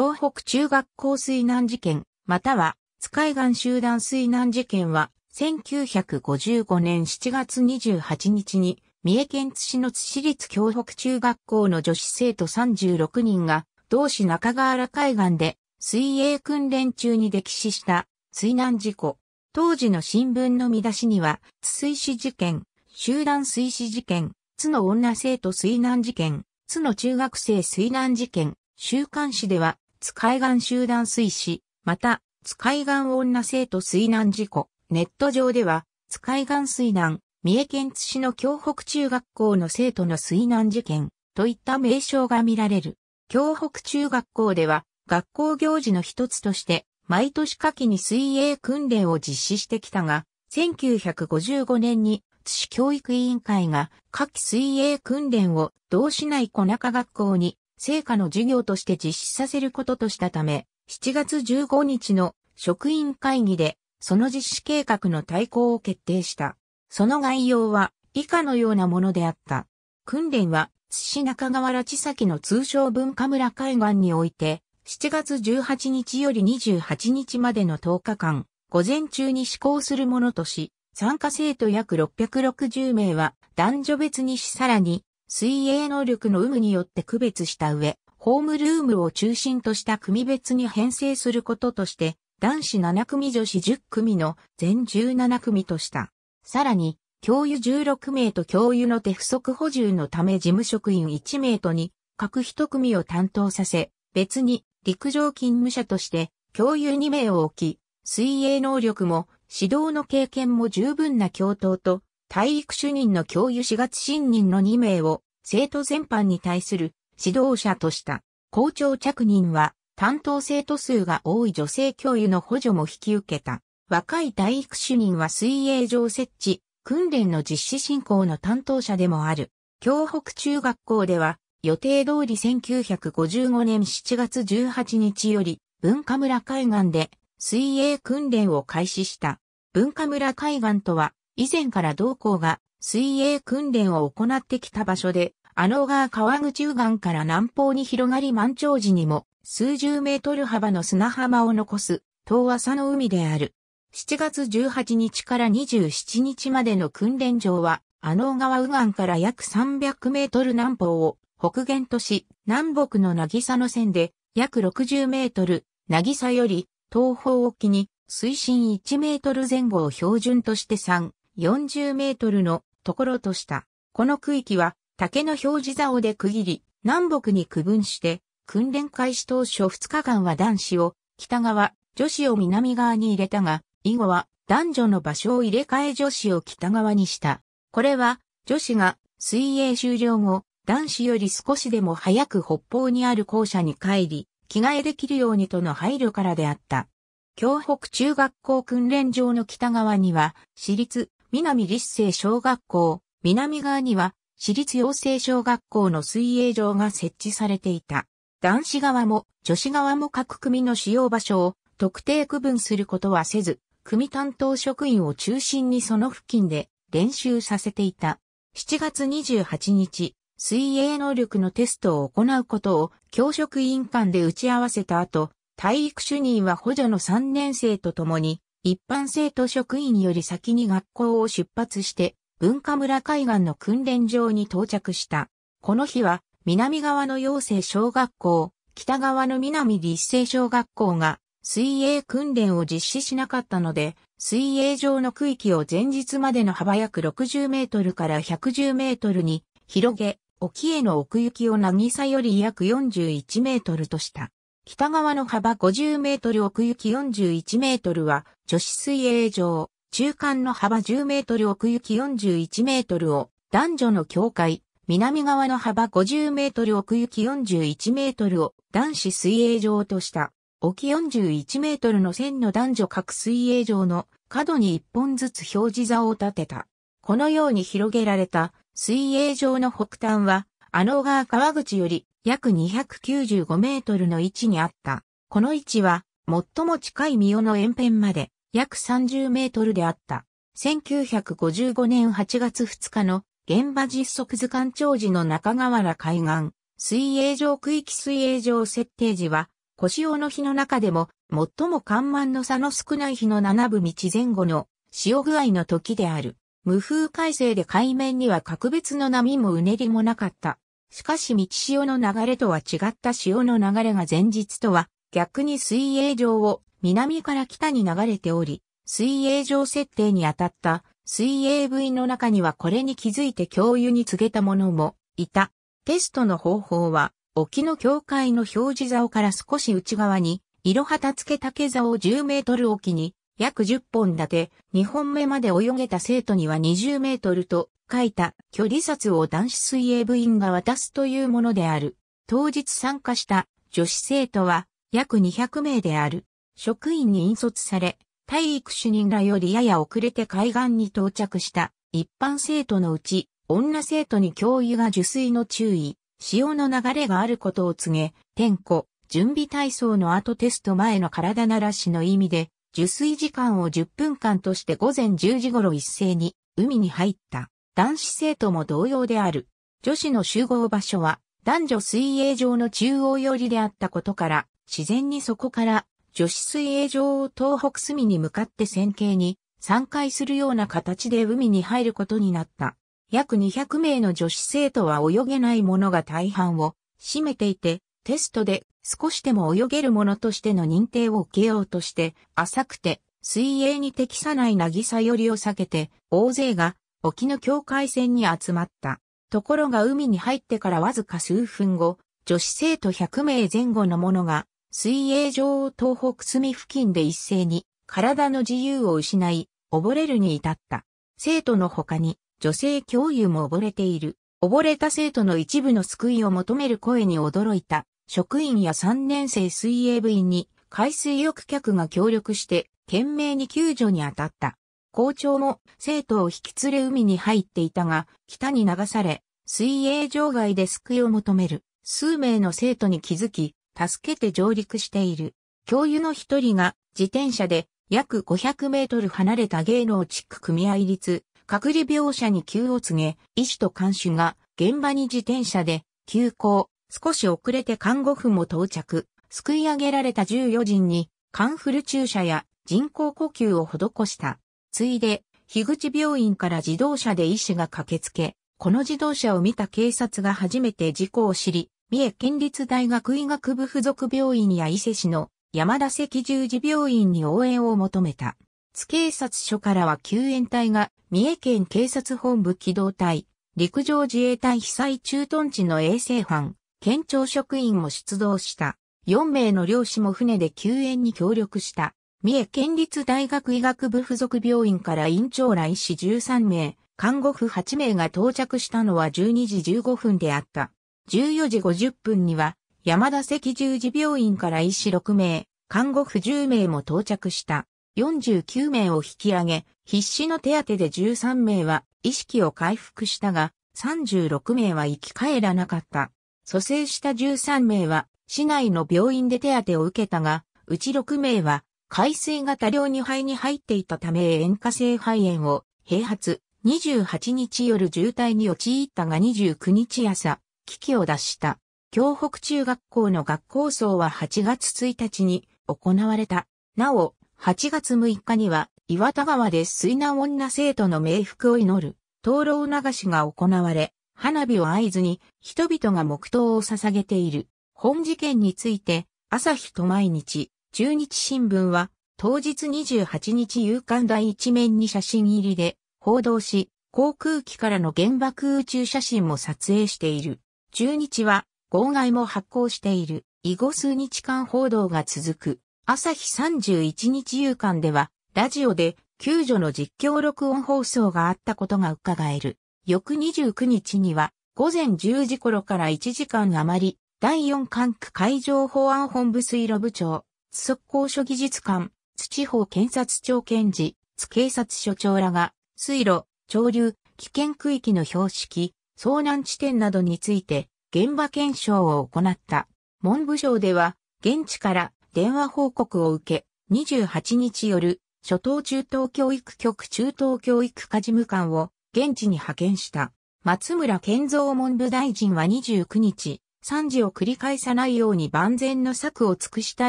京北中学校水難事件、または、津海岸集団水難事件は、1955年7月28日に、三重県津市の津市立京北中学校の女子生徒36人が、同市中川原海岸で、水泳訓練中に溺死した、水難事故。当時の新聞の見出しには、津水死事件、集団水死事件、津の女生徒水難事件、津の中学生水難事件、週刊誌では、使い岸集団水死、また、使い岸女生徒水難事故、ネット上では、使い岸水難、三重県津市の京北中学校の生徒の水難事件、といった名称が見られる。京北中学校では、学校行事の一つとして、毎年夏季に水泳訓練を実施してきたが、1955年に津市教育委員会が夏季水泳訓練を同市内小中学校に成果の授業として実施させることとしたため、7月15日の職員会議で、その実施計画の対抗を決定した。その概要は以下のようなものであった。訓練は、津市中川原千崎の通称文化村海岸において、7月18日より28日までの10日間、午前中に施行するものとし、参加生徒約660名は男女別にしさらに水泳能力の有無によって区別した上、ホームルームを中心とした組別に編成することとして、男子7組女子10組の全17組とした。さらに、教諭16名と教諭の手不足補充のため事務職員1名とに、各1組を担当させ、別に陸上勤務者として教諭2名を置き、水泳能力も指導の経験も十分な教頭と体育主任の教諭4月新任の2名を生徒全般に対する指導者とした。校長着任は担当生徒数が多い女性教諭の補助も引き受けた。若い体育主任は水泳場設置、訓練の実施進行の担当者でもある。京北中学校では予定通り1955年7月18日より文化村海岸で水泳訓練を開始した。文化村海岸とは以前から同校が水泳訓練を行ってきた場所で、阿野川川口右岸から南方に広がり満潮時にも数十メートル幅の砂浜を残す遠浅の海である。7月18日から27日までの訓練場は、阿の川右岸から約300メートル南方を北限とし、南北の渚の線で約60メートル、渚より東方沖に水深1メートル前後を標準として3、40メートルのところとした。この区域は竹の表示竿で区切り、南北に区分して、訓練開始当初2日間は男子を北側、女子を南側に入れたが、以後は男女の場所を入れ替え女子を北側にした。これは女子が水泳終了後、男子より少しでも早く北方にある校舎に帰り、着替えできるようにとの配慮からであった。京北中学校訓練場の北側には、私立南立成小学校、南側には、私立養成小学校の水泳場が設置されていた。男子側も女子側も各組の使用場所を特定区分することはせず、組担当職員を中心にその付近で練習させていた。7月28日、水泳能力のテストを行うことを教職員間で打ち合わせた後、体育主任は補助の3年生と共に一般生徒職員より先に学校を出発して、文化村海岸の訓練場に到着した。この日は、南側の陽精小学校、北側の南立成小学校が水泳訓練を実施しなかったので、水泳場の区域を前日までの幅約60メートルから110メートルに広げ、沖への奥行きを渚より約41メートルとした。北側の幅50メートル奥行き41メートルは女子水泳場、中間の幅10メートル奥行き41メートルを男女の境界、南側の幅50メートル奥行き41メートルを男子水泳場とした。沖41メートルの線の男女各水泳場の角に一本ずつ表示座を立てた。このように広げられた水泳場の北端は、あの川川口より約295メートルの位置にあった。この位置は、最も近い三尾の沿辺まで、約30メートルであった。1955年8月2日の現場実測図鑑長時の中河原海岸、水泳場区域水泳場設定時は、小潮の日の中でも、最も緩慢の差の少ない日の七分道前後の潮具合の時である。無風改正で海面には格別の波もうねりもなかった。しかし道潮の流れとは違った潮の流れが前日とは逆に水泳場を南から北に流れており、水泳場設定に当たった水泳部員の中にはこれに気づいて教諭に告げた者もいた。テストの方法は、沖の境界の表示竿から少し内側に、色旗付け竹竿を10メートル沖に、約10本立て、2本目まで泳げた生徒には20メートルと書いた距離札を男子水泳部員が渡すというものである。当日参加した女子生徒は約200名である。職員に引率され、体育主任らよりやや遅れて海岸に到着した一般生徒のうち、女生徒に教諭が受水の注意、潮の流れがあることを告げ、点呼、準備体操の後テスト前の体ならしの意味で、受水時間を10分間として午前10時頃一斉に海に入った。男子生徒も同様である。女子の集合場所は男女水泳場の中央寄りであったことから、自然にそこから女子水泳場を東北隅に向かって線形に散開するような形で海に入ることになった。約200名の女子生徒は泳げないものが大半を占めていて、テストで少しでも泳げるものとしての認定を受けようとして、浅くて水泳に適さない渚寄りを避けて、大勢が沖の境界線に集まった。ところが海に入ってからわずか数分後、女子生徒100名前後の者が、水泳場を東北隅付近で一斉に体の自由を失い、溺れるに至った。生徒の他に女性教諭も溺れている。溺れた生徒の一部の救いを求める声に驚いた。職員や3年生水泳部員に海水浴客が協力して懸命に救助に当たった。校長も生徒を引き連れ海に入っていたが、北に流され、水泳場外で救いを求める数名の生徒に気づき、助けて上陸している。教諭の一人が自転車で約500メートル離れた芸能地区組合立、隔離病者に急を告げ、医師と看守が現場に自転車で急行、少し遅れて看護婦も到着、救い上げられた14人に、カンフル注射や人工呼吸を施した。ついで、樋口病院から自動車で医師が駆けつけ、この自動車を見た警察が初めて事故を知り、三重県立大学医学部附属病院や伊勢市の山田赤十字病院に応援を求めた。津警察署からは救援隊が三重県警察本部機動隊、陸上自衛隊被災駐屯地の衛生班、県庁職員も出動した。4名の漁師も船で救援に協力した。三重県立大学医学部附属病院から院長ら医師13名、看護婦8名が到着したのは12時15分であった。14時50分には、山田赤十字病院から医師6名、看護婦10名も到着した。49名を引き上げ、必死の手当で13名は意識を回復したが、36名は生き返らなかった。蘇生した13名は市内の病院で手当を受けたが、うち6名は海水が多量に肺に入っていたため塩化性肺炎を併発、28日夜渋滞に陥ったが29日朝、危機を脱した。京北中学校の学校葬は8月1日に行われた。なお、8月6日には岩田川で水難女生徒の冥福を祈る、灯籠流しが行われ、花火を合図に人々が黙祷を捧げている。本事件について、朝日と毎日、中日新聞は、当日28日夕刊第一面に写真入りで報道し、航空機からの原爆宇宙写真も撮影している。中日は号外も発行している。以後数日間報道が続く。朝日31日夕刊では、ラジオで救助の実況録音放送があったことが伺える。翌29日には、午前10時頃から1時間余り、第4管区海上保安本部水路部長、津速攻所技術官、津地方検察庁検事、津警察署長らが、水路、潮流、危険区域の標識、遭難地点などについて、現場検証を行った。文部省では、現地から電話報告を受け、28日夜、初等中等教育局中等教育課事務官を現地に派遣した。松村健三文部大臣は29日、惨事を繰り返さないように万全の策を尽くした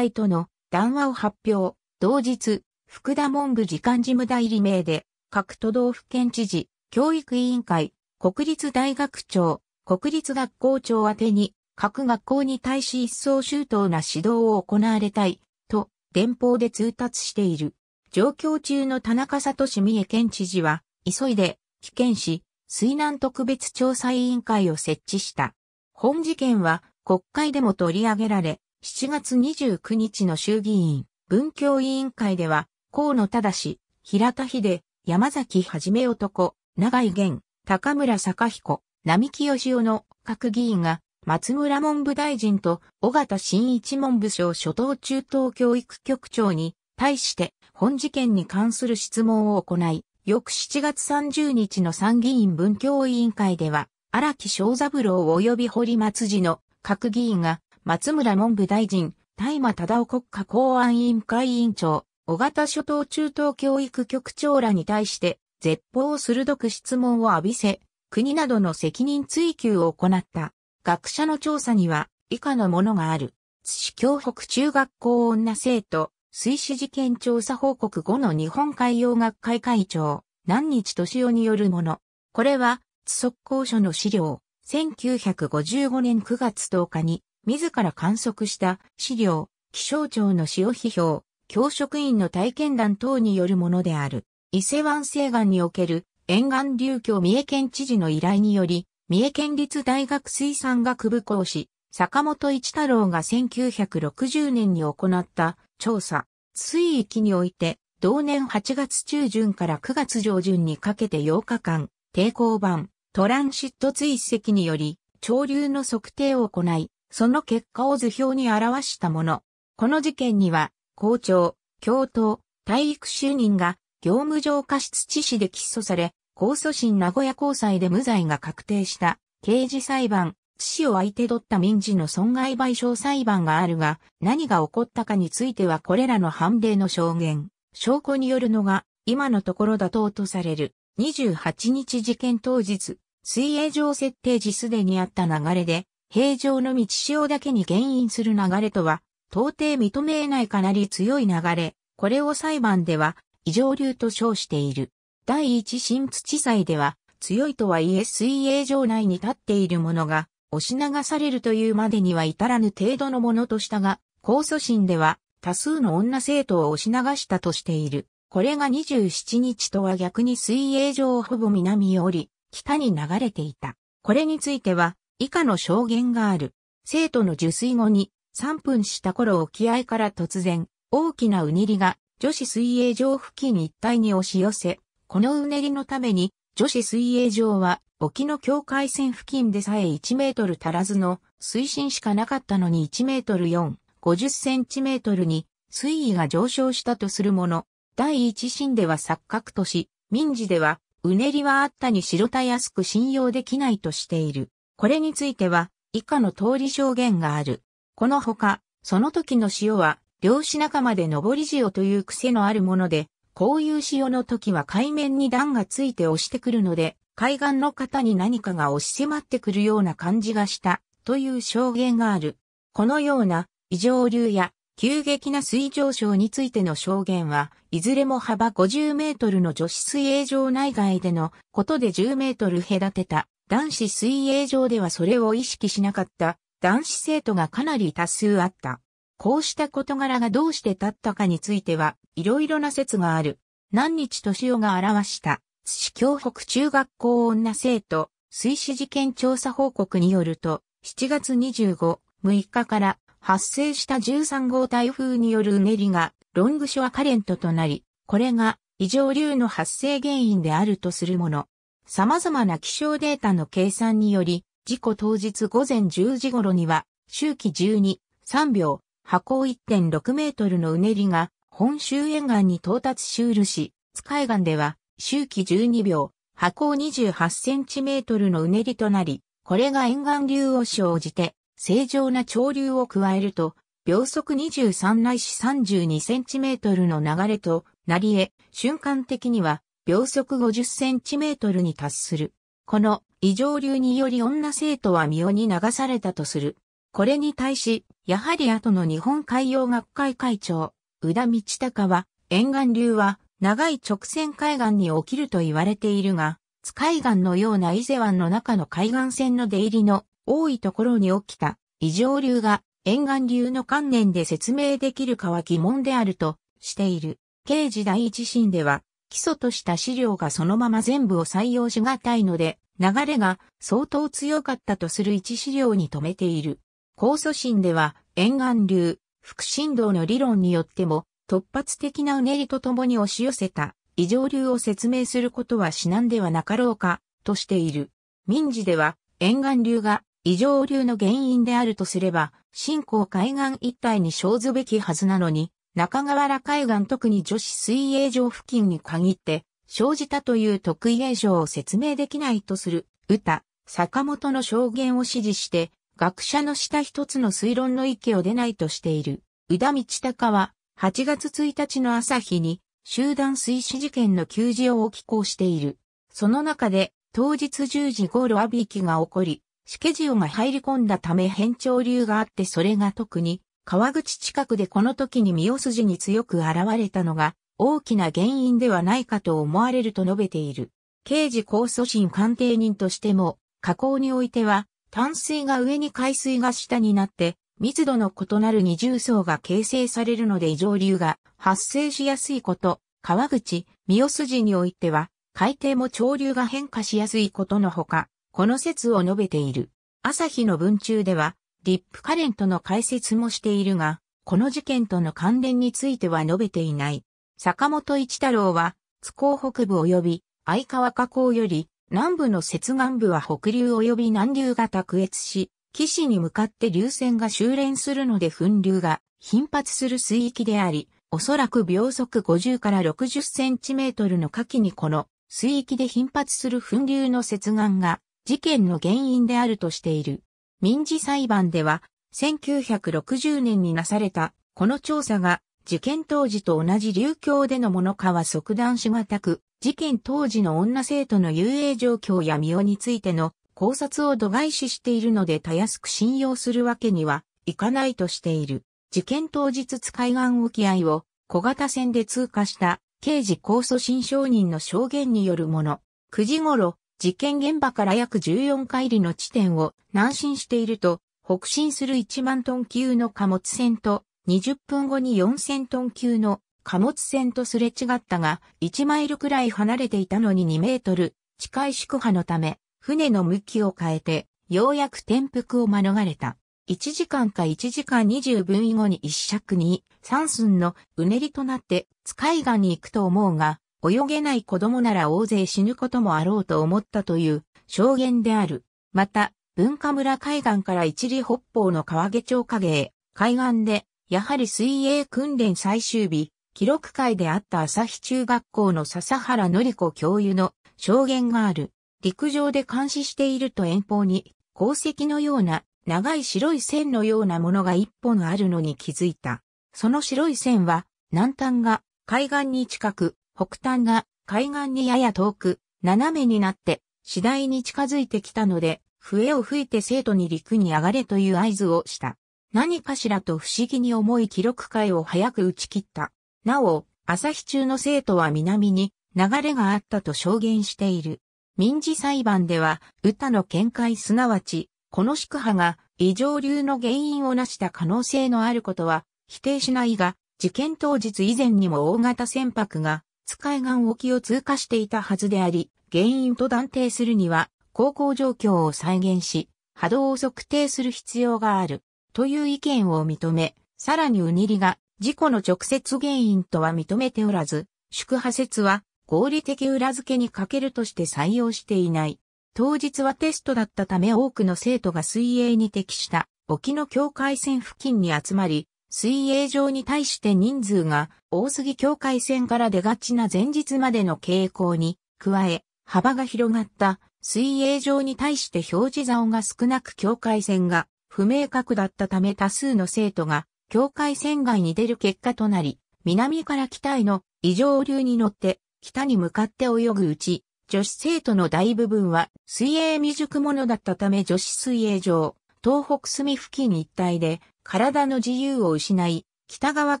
いとの談話を発表。同日、福田文部次官事務代理名で、各都道府県知事、教育委員会、国立大学長、国立学校長宛てに、各学校に対し一層周到な指導を行われたい、と、電報で通達している。状況中の田中里市三重県知事は、急いで、危険し、水難特別調査委員会を設置した。本事件は国会でも取り上げられ、7月29日の衆議院文教委員会では、河野忠、平田秀、山崎はじめ男、長井源、高村坂彦、並木義雄の各議員が、松村文部大臣と小形新一文部省初等中等教育局長に対して本事件に関する質問を行い、翌7月30日の参議院文教委員会では、荒木章三郎及び堀松次の各議員が、松村文部大臣、大麻忠夫国家公安委員会委員長、小型諸島中等教育局長らに対して、絶望を鋭く質問を浴びせ、国などの責任追及を行った。学者の調査には、以下のものがある。津市京北中学校女生徒、水死事件調査報告後の日本海洋学会会長、南日敏夫によるもの。これは、測候所の資料、1955年9月10日に、自ら観測した資料、気象庁の潮批評、教職員の体験談等によるものである。伊勢湾西岸における沿岸流峡三重県知事の依頼により、三重県立大学水産学部講師、坂本一太郎が1960年に行った調査、水域において、同年8月中旬から9月上旬にかけて8日間、抵抗版、トランシット追跡により、潮流の測定を行い、その結果を図表に表したもの。この事件には、校長、教頭、体育主任が、業務上過失致死で起訴され、控訴審名古屋高裁で無罪が確定した、刑事裁判、致死を相手取った民事の損害賠償裁判があるが、何が起こったかについてはこれらの判例の証言、証拠によるのが、今のところ妥当とされる。28日事件当日、水泳場設定時すでにあった流れで、平常の道潮だけに原因する流れとは、到底認めえないかなり強い流れ、これを裁判では、異常流と称している。第一新土裁では、強いとはいえ水泳場内に立っているものが、押し流されるというまでには至らぬ程度のものとしたが、控訴審では、多数の女生徒を押し流したとしている。これが27日とは逆に水泳場をほぼ南より北に流れていた。これについては以下の証言がある。生徒の受水後に3分した頃沖合から突然大きなうねりが女子水泳場付近一帯に押し寄せ、このうねりのために女子水泳場は沖の境界線付近でさえ1メートル足らずの水深しかなかったのに1メートル4、50センチメートルに水位が上昇したとするもの。第一審では錯覚とし、民事では、うねりはあったに白たやすく信用できないとしている。これについては、以下の通り証言がある。このほか、その時の潮は、漁師仲間で上り潮という癖のあるもので、こういう潮の時は海面に段がついて押してくるので、海岸の方に何かが押し迫ってくるような感じがした、という証言がある。このような異常流や急激な水上昇についての証言は、いずれも幅50メートルの女子水泳場内外でのことで10メートル隔てた。男子水泳場ではそれを意識しなかった男子生徒がかなり多数あった。こうした事柄がどうして立ったかについては、いろいろな説がある。何日年をが表した、津市京北中学校女生徒、水死事件調査報告によると、7月25、6日から発生した13号台風によるうねりがロングショアカレントとなり、これが異常流の発生原因であるとするもの。様々な気象データの計算により、事故当日午前10時頃には、周期12、3秒、波高1.6メートルのうねりが、本州沿岸に到達しうるし、津海岸では、周期12秒、波高28センチメートルのうねりとなり、これが沿岸流を生じて、正常な潮流を加えると、秒速23ないし 32cm の流れとなり得、瞬間的には秒速 50cm に達する。この異常流により女生徒は身をに流されたとする。これに対し、やはり後の日本海洋学会会長、宇田道隆は、沿岸流は長い直線海岸に起きると言われているが、津海岸のような伊勢湾の中の海岸線の出入りの多いところに起きた異常流が沿岸流の観念で説明できるかは疑問であるとしている。刑事第一審では基礎とした資料がそのまま全部を採用しがたいので流れが相当強かったとする一資料に止めている。控訴審では沿岸流、副振動の理論によっても突発的なうねりとともに押し寄せた異常流を説明することは至難ではなかろうかとしている。民事では沿岸流が異常流の原因であるとすれば、新港海岸一帯に生ずべきはずなのに、中河原海岸特に女子水泳場付近に限って、生じたという特異現象を説明できないとする、歌、坂本の証言を支持して、学者の下一つの推論の域を出ないとしている、宇田道隆は、8月1日の朝日に、集団水死事件の休止を起稿している。その中で、当日10時頃阿ビ行きが起こり、ケジオが入り込んだため変潮流があってそれが特に川口近くでこの時に三尾筋に強く現れたのが大きな原因ではないかと思われると述べている。刑事控訴審鑑定人としても、加工においては、淡水が上に海水が下になって、密度の異なる二重層が形成されるので異常流が発生しやすいこと、川口、三尾筋においては、海底も潮流が変化しやすいことのほか、この説を述べている。朝日の文中では、リップカレントの解説もしているが、この事件との関連については述べていない。坂本一太郎は、津港北部及び相川河口より、南部の接岸部は北流及び南流が卓越し、岸に向かって流線が修練するので噴流が頻発する水域であり、おそらく秒速50から60センチメートルの下記にこの水域で頻発する噴流の接岸が事件の原因であるとしている。民事裁判では、1960年になされた、この調査が、事件当時と同じ流行でのものかは即断しがたく、事件当時の女生徒の遊泳状況や身をについての考察を度外視しているのでたやすく信用するわけにはいかないとしている。事件当日海岸沖合を小型船で通過した刑事控訴審証人の証言によるもの。9時頃、事件現場から約14海里の地点を南進していると、北進する1万トン級の貨物船と、20分後に4000トン級の貨物船とすれ違ったが、1マイルくらい離れていたのに2メートル近い宿波のため、船の向きを変えて、ようやく転覆を免れた。1時間か1時間20分以後に一尺に3寸のうねりとなって、津海岸に行くと思うが、泳げない子供なら大勢死ぬこともあろうと思ったという証言である。また、文化村海岸から一里北方の川下町影へ、海岸で、やはり水泳訓練最終日、記録会であった朝日中学校の笹原り子教諭の証言がある。陸上で監視していると遠方に、鉱石のような長い白い線のようなものが一本あるのに気づいた。その白い線は、南端が海岸に近く、北端が海岸にやや遠く、斜めになって、次第に近づいてきたので、笛を吹いて生徒に陸に上がれという合図をした。何かしらと不思議に思い記録会を早く打ち切った。なお、朝日中の生徒は南に流れがあったと証言している。民事裁判では、歌の見解すなわち、この宿派が異常流の原因を成した可能性のあることは否定しないが、事件当日以前にも大型船舶が津海岸沖を通過していたはずであり、原因と断定するには、航行状況を再現し、波動を測定する必要がある、という意見を認め、さらにうにりが、事故の直接原因とは認めておらず、宿派説は合理的裏付けに欠けるとして採用していない。当日はテストだったため多くの生徒が水泳に適した沖の境界線付近に集まり、水泳場に対して人数が大杉境界線から出がちな前日までの傾向に加え、幅が広がった水泳場に対して表示竿が少なく境界線が不明確だったため多数の生徒が境界線外に出る結果となり、南から北への異常流に乗って北に向かって泳ぐうち、女子生徒の大部分は水泳未熟者だったため女子水泳場、東北隅付近一帯で体の自由を失い、北側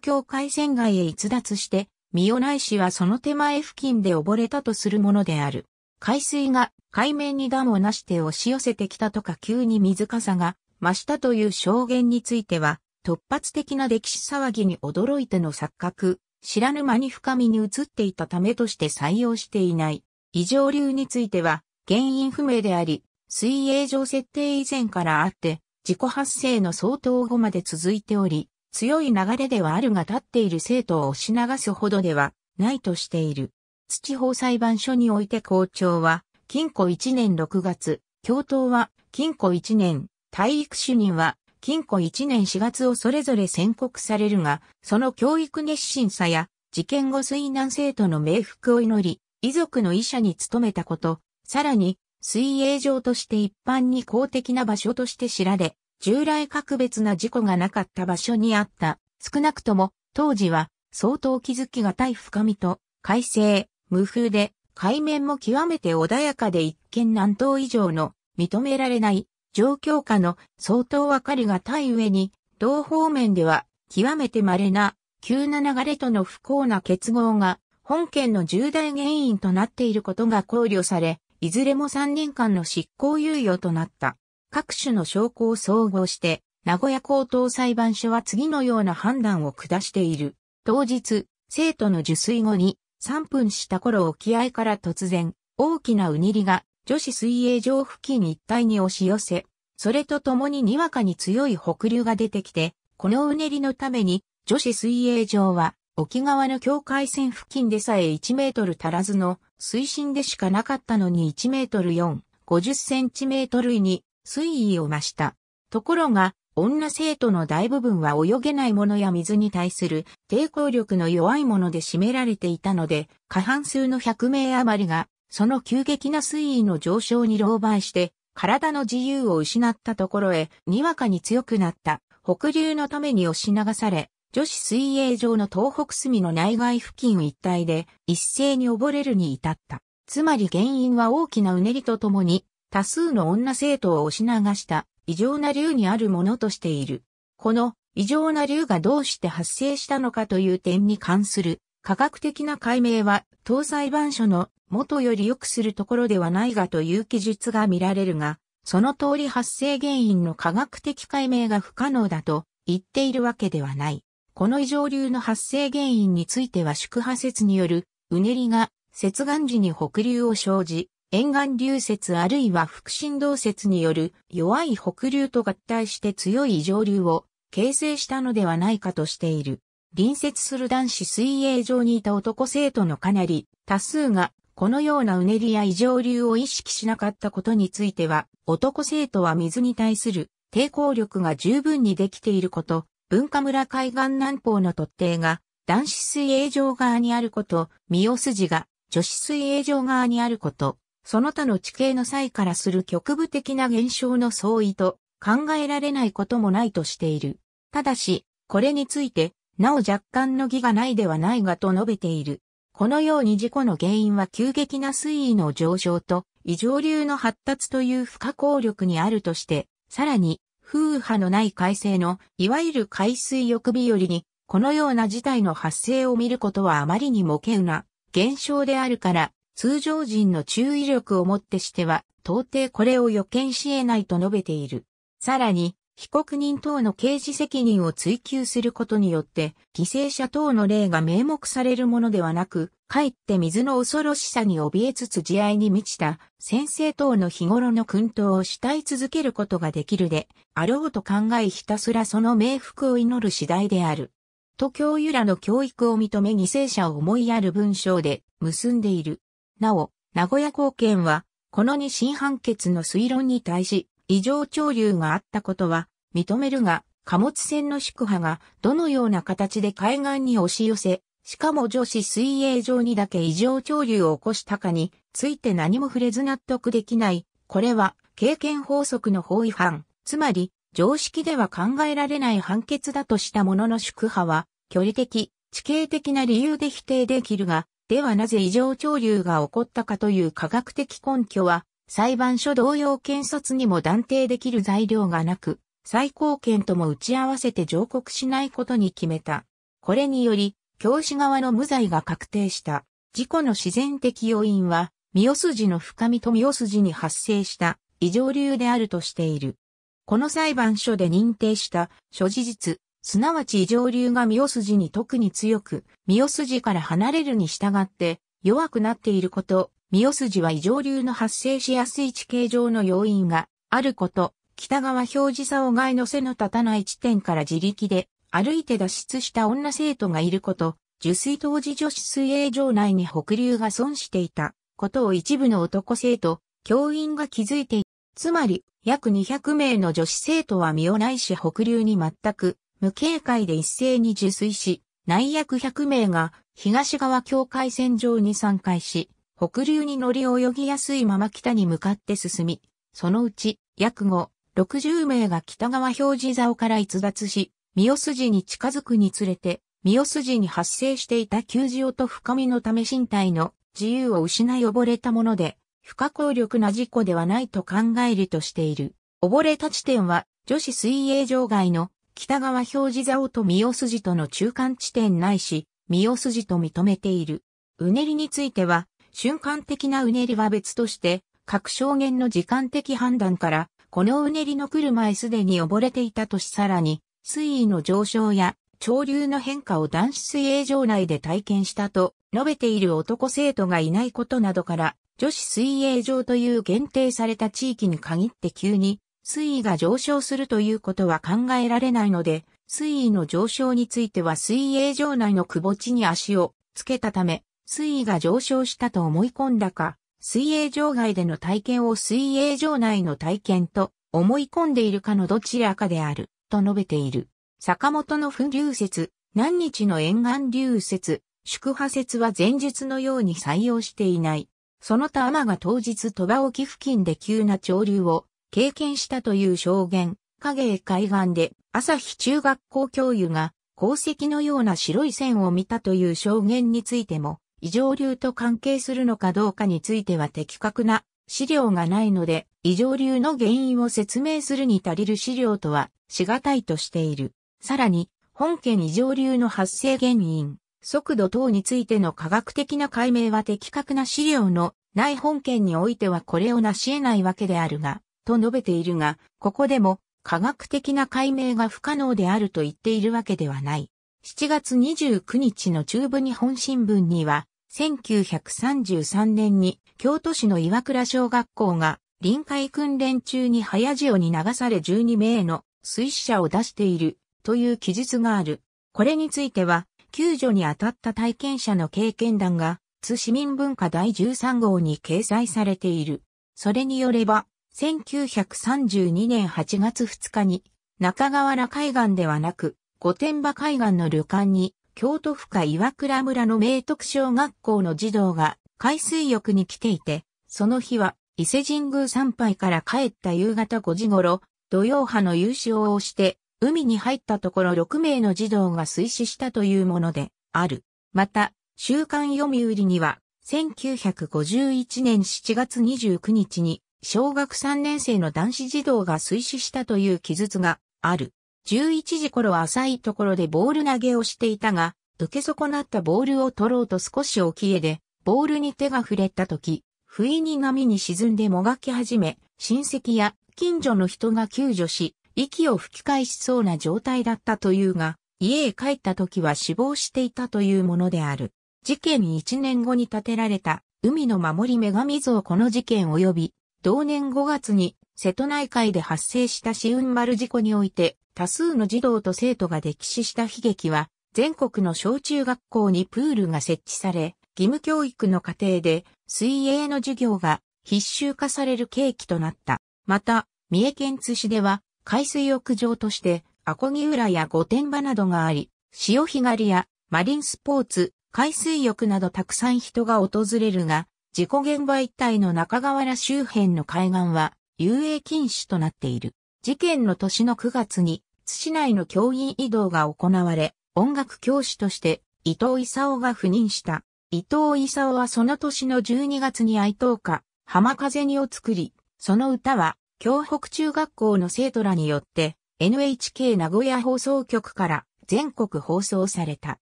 境界線外へ逸脱して、身をないしはその手前付近で溺れたとするものである。海水が海面にダムをなして押し寄せてきたとか急に水かさが増したという証言については、突発的な歴史騒ぎに驚いての錯覚、知らぬ間に深みに移っていたためとして採用していない。異常流については、原因不明であり、水泳上設定以前からあって、自己発生の相当後まで続いており、強い流れではあるが立っている生徒を押し流すほどではないとしている。土法裁判所において校長は、禁錮1年6月、教頭は禁錮1年、体育主任は禁錮1年4月をそれぞれ宣告されるが、その教育熱心さや、事件後水難生徒の冥福を祈り、遺族の医者に努めたこと、さらに、水泳場として一般に公的な場所として知られ、従来格別な事故がなかった場所にあった、少なくとも当時は相当気づきがたい深みと、快晴、無風で、海面も極めて穏やかで一見南東以上の認められない状況下の相当わかりがたい上に、同方面では極めて稀な急な流れとの不幸な結合が本件の重大原因となっていることが考慮され、いずれも3年間の執行猶予となった。各種の証拠を総合して、名古屋高等裁判所は次のような判断を下している。当日、生徒の受水後に3分した頃沖合から突然、大きなうにりが女子水泳場付近一帯に押し寄せ、それとともににわかに強い北流が出てきて、このうねりのために女子水泳場は沖側の境界線付近でさえ1メートル足らずの水深でしかなかったのに1メートル4、50センチメートルに水位を増した。ところが、女生徒の大部分は泳げないものや水に対する抵抗力の弱いもので占められていたので、過半数の100名余りが、その急激な水位の上昇に狼狽して、体の自由を失ったところへ、にわかに強くなった、北流のために押し流され、女子水泳場の東北隅の内外付近一帯で一斉に溺れるに至った。つまり原因は大きなうねりとともに多数の女生徒を押し流した異常な流にあるものとしている。この異常な流がどうして発生したのかという点に関する科学的な解明は当裁判所の元より良くするところではないがという記述が見られるが、その通り発生原因の科学的解明が不可能だと言っているわけではない。この異常流の発生原因については宿波説によるうねりが接岸時に北流を生じ、沿岸流説あるいは副振動説による弱い北流と合体して強い異常流を形成したのではないかとしている。隣接する男子水泳場にいた男生徒のかなり多数がこのようなうねりや異常流を意識しなかったことについては男生徒は水に対する抵抗力が十分にできていること、文化村海岸南方の突堤が男子水泳場側にあること、三尾筋が女子水泳場側にあること、その他の地形の際からする局部的な現象の相違と考えられないこともないとしている。ただし、これについて、なお若干の義がないではないがと述べている。このように事故の原因は急激な水位の上昇と異常流の発達という不可抗力にあるとして、さらに風波のない快晴の、いわゆる海水浴日りに、このような事態の発生を見ることはあまりにもけうな現象であるから、通常人の注意力をもってしては、到底これを予見し得ないと述べている。さらに、被告人等の刑事責任を追及することによって、犠牲者等の例が名目されるものではなく、かえって水の恐ろしさに怯えつつ慈愛に満ちた、先生等の日頃の訓導を慕い続けることができるで、あろうと考えひたすらその冥福を祈る次第である。と教諭らの教育を認め犠牲者を思いやる文章で結んでいる。なお、名古屋高検は、この二審判決の推論に対し、異常潮流があったことは、認めるが、貨物船の宿波がどのような形で海岸に押し寄せ、しかも女子水泳場にだけ異常潮流を起こしたかについて何も触れず納得できない。これは経験法則の法違反、つまり常識では考えられない判決だとしたものの宿波は距離的、地形的な理由で否定できるが、ではなぜ異常潮流が起こったかという科学的根拠は、裁判所同様検察にも断定できる材料がなく、最高権とも打ち合わせて上告しないことに決めた。これにより、教師側の無罪が確定した。事故の自然的要因は、三尾筋の深みと三尾筋に発生した異常流であるとしている。この裁判所で認定した諸事実、すなわち異常流が三尾筋に特に強く、三尾筋から離れるに従って弱くなっていること、三尾筋は異常流の発生しやすい地形上の要因があること、北川表示さを害の背の立たない地点から自力で歩いて脱出した女生徒がいること、受水当時女子水泳場内に北流が損していたことを一部の男生徒、教員が気づいていた。つまり、約200名の女子生徒は身をないし北流に全く無警戒で一斉に受水し、内約100名が東側境界線上に散開し、北流に乗り泳ぎやすいまま北に向かって進み、そのうち約5、60名が北川表示竿から逸脱し、三尾筋に近づくにつれて、三尾筋に発生していた急潮と深みのため身体の自由を失い溺れたもので、不可抗力な事故ではないと考えるとしている。溺れた地点は女子水泳場外の北川表示竿と三尾筋との中間地点ないし、三尾筋と認めている。うねりについては、瞬間的なうねりは別として、各証言の時間的判断から、このうねりの車へすでに溺れていたとしさらに、水位の上昇や潮流の変化を男子水泳場内で体験したと述べている男生徒がいないことなどから、女子水泳場という限定された地域に限って急に水位が上昇するということは考えられないので、水位の上昇については水泳場内のくぼ地に足をつけたため、水位が上昇したと思い込んだか、水泳場外での体験を水泳場内の体験と思い込んでいるかのどちらかである、と述べている。坂本の噴流説、何日の沿岸流説、宿波説は前述のように採用していない。その他天が当日鳥羽沖付近で急な潮流を経験したという証言、影へ海岸で朝日中学校教諭が鉱石のような白い線を見たという証言についても異常流と関係するのかどうかについては的確な資料がないので、異常流の原因を説明するに足りる資料とは、しがたいとしている。さらに、本件異常流の発生原因、速度等についての科学的な解明は的確な資料のない本件においてはこれを成し得ないわけであるが、と述べているが、ここでも科学的な解明が不可能であると言っているわけではない。7月29日の中部日本新聞には、1933年に京都市の岩倉小学校が臨海訓練中に早潮に流され12名の水死者を出しているという記述がある。これについては救助に当たった体験者の経験談が津市民文化第13号に掲載されている。それによれば1932年8月2日に中川原海岸ではなく御殿場海岸の旅館に京都府下岩倉村の明徳小学校の児童が海水浴に来ていて、その日は伊勢神宮参拝から帰った夕方5時頃、土曜派の優勝をして、海に入ったところ6名の児童が水死したというもので、ある。また、週刊読売には、1951年7月29日に、小学3年生の男子児童が水死したという記述がある。11時頃浅いところでボール投げをしていたが、受け損なったボールを取ろうと少し沖へで、ボールに手が触れた時、不意に波に沈んでもがき始め、親戚や近所の人が救助し、息を吹き返しそうな状態だったというが、家へ帰った時は死亡していたというものである。事件1年後に建てられた海の守り女神像この事件及び、同年5月に瀬戸内海で発生した死運丸事故において、多数の児童と生徒が溺死した悲劇は、全国の小中学校にプールが設置され、義務教育の過程で水泳の授業が必修化される契機となった。また、三重県津市では海水浴場としてアコギ浦や御殿場などがあり、潮干狩りやマリンスポーツ、海水浴などたくさん人が訪れるが、事故現場一帯の中河原周辺の海岸は遊泳禁止となっている。事件の年の9月に、津市内の教員移動が行われ、音楽教師として伊藤勲が赴任した。伊藤勲はその年の12月に愛党歌、浜風にを作り、その歌は、京北中学校の生徒らによって、NHK 名古屋放送局から全国放送された。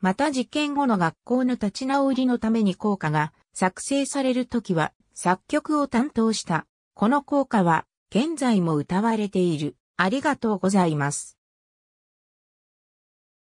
また事件後の学校の立ち直りのために校歌が作成されるときは作曲を担当した。この校歌は現在も歌われている。ありがとうございます。